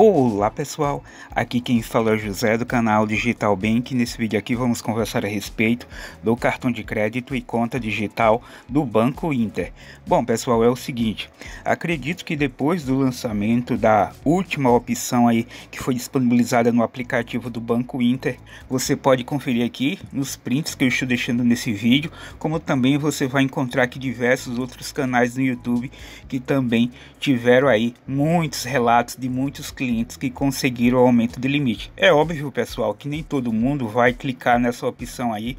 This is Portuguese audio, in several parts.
Olá pessoal, aqui quem fala é o José do canal Digital Bank. Nesse vídeo aqui vamos conversar a respeito do cartão de crédito e conta digital do Banco Inter. Bom pessoal, é o seguinte, acredito que depois do lançamento da última opção aí que foi disponibilizada no aplicativo do Banco Inter, você pode conferir aqui nos prints que eu estou deixando nesse vídeo, como também você vai encontrar aqui diversos outros canais no YouTube que também tiveram aí muitos relatos de muitos clientes clientes que conseguiram o aumento de limite. É óbvio, pessoal, que nem todo mundo vai clicar nessa opção aí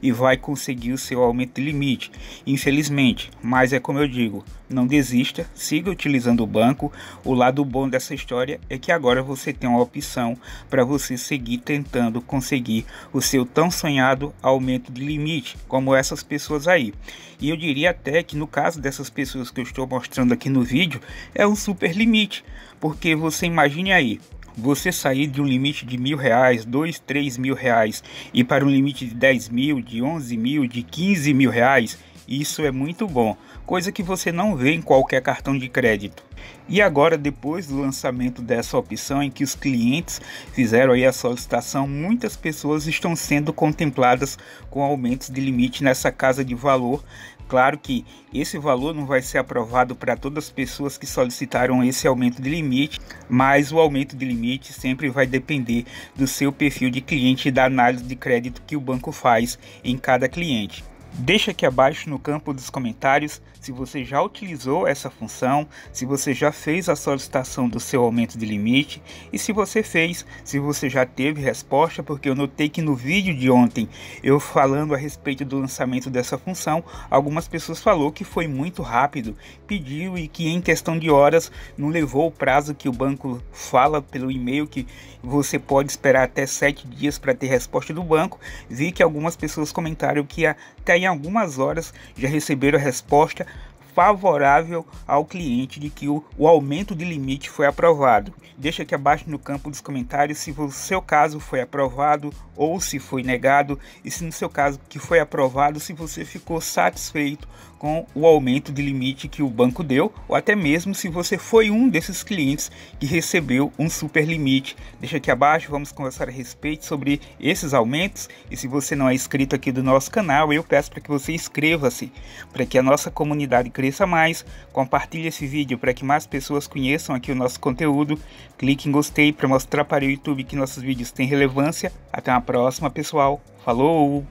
e vai conseguir o seu aumento de limite, infelizmente. Mas é como eu digo, não desista, siga utilizando o banco. O lado bom dessa história é que agora você tem uma opção para você seguir tentando conseguir o seu tão sonhado aumento de limite, como essas pessoas aí. E eu diria até que no caso dessas pessoas que eu estou mostrando aqui no vídeo, é um super limite. Porque você imagine aí, você sair de um limite de mil reais, dois, três mil reais e para um limite de dez mil, de onze mil, de quinze mil reais isso é muito bom, coisa que você não vê em qualquer cartão de crédito. E agora, depois do lançamento dessa opção em que os clientes fizeram aí a solicitação, muitas pessoas estão sendo contempladas com aumentos de limite nessa casa de valor Claro que esse valor não vai ser aprovado para todas as pessoas que solicitaram esse aumento de limite, mas o aumento de limite sempre vai depender do seu perfil de cliente e da análise de crédito que o banco faz em cada cliente. Deixa aqui abaixo no campo dos comentários se você já utilizou essa função, se você já fez a solicitação do seu aumento de limite e se você fez, se você já teve resposta, porque eu notei que no vídeo de ontem eu falando a respeito do lançamento dessa função, algumas pessoas falou que foi muito rápido, pediu e que em questão de horas não levou o prazo que o banco fala pelo e-mail que você pode esperar até 7 dias para ter resposta do banco. Vi que algumas pessoas comentaram que até em algumas horas já receberam a resposta favorável ao cliente de que o, o, aumento de limite foi aprovado. Deixa aqui abaixo no campo dos comentários se o seu caso foi aprovado ou se foi negado e se no seu caso que foi aprovado se você ficou satisfeito com o aumento de limite que o banco deu ou até mesmo se você foi um desses clientes que recebeu um super limite. Deixa aqui abaixo, vamos conversar a respeito sobre esses aumentos e se você não é inscrito aqui do nosso canal, eu peço para que você inscreva-se para que a nossa comunidade Cresça Mais, compartilhe esse vídeo para que mais pessoas conheçam aqui o nosso conteúdo, clique em gostei para mostrar para o YouTube que nossos vídeos têm relevância. Até uma próxima, pessoal. Falou!